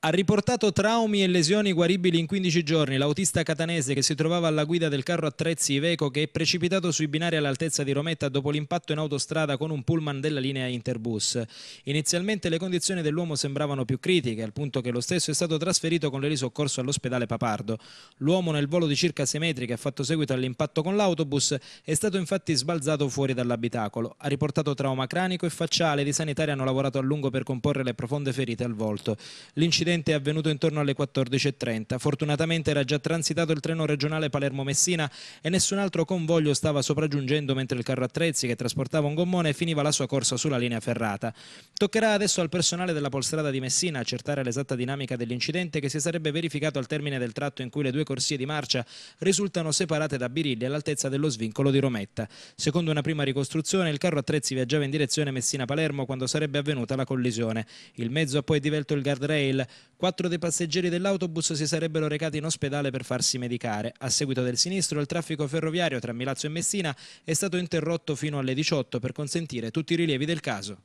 Ha riportato traumi e lesioni guaribili in 15 giorni l'autista catanese che si trovava alla guida del carro attrezzi Iveco che è precipitato sui binari all'altezza di Rometta dopo l'impatto in autostrada con un pullman della linea Interbus. Inizialmente le condizioni dell'uomo sembravano più critiche, al punto che lo stesso è stato trasferito con l'elisoccorso all'ospedale Papardo. L'uomo nel volo di circa 6 metri che ha fatto seguito all'impatto con l'autobus è stato infatti sbalzato fuori dall'abitacolo. Ha riportato trauma cranico e facciale, ed i sanitari hanno lavorato a lungo per comporre le profonde ferite al volto. L'incidente L'incidente è avvenuto intorno alle 14.30. Fortunatamente era già transitato il treno regionale Palermo-Messina e nessun altro convoglio stava sopraggiungendo mentre il carro attrezzi che trasportava un gommone finiva la sua corsa sulla linea ferrata. Toccherà adesso al personale della polstrada di Messina accertare l'esatta dinamica dell'incidente che si sarebbe verificato al termine del tratto in cui le due corsie di marcia risultano separate da Birilli all'altezza dello svincolo di Rometta. Secondo una prima ricostruzione il carro attrezzi viaggiava in direzione Messina-Palermo quando sarebbe avvenuta la collisione. Il mezzo ha poi divelto il guardrail. Quattro dei passeggeri dell'autobus si sarebbero recati in ospedale per farsi medicare. A seguito del sinistro, il traffico ferroviario tra Milazzo e Messina è stato interrotto fino alle 18 per consentire tutti i rilievi del caso.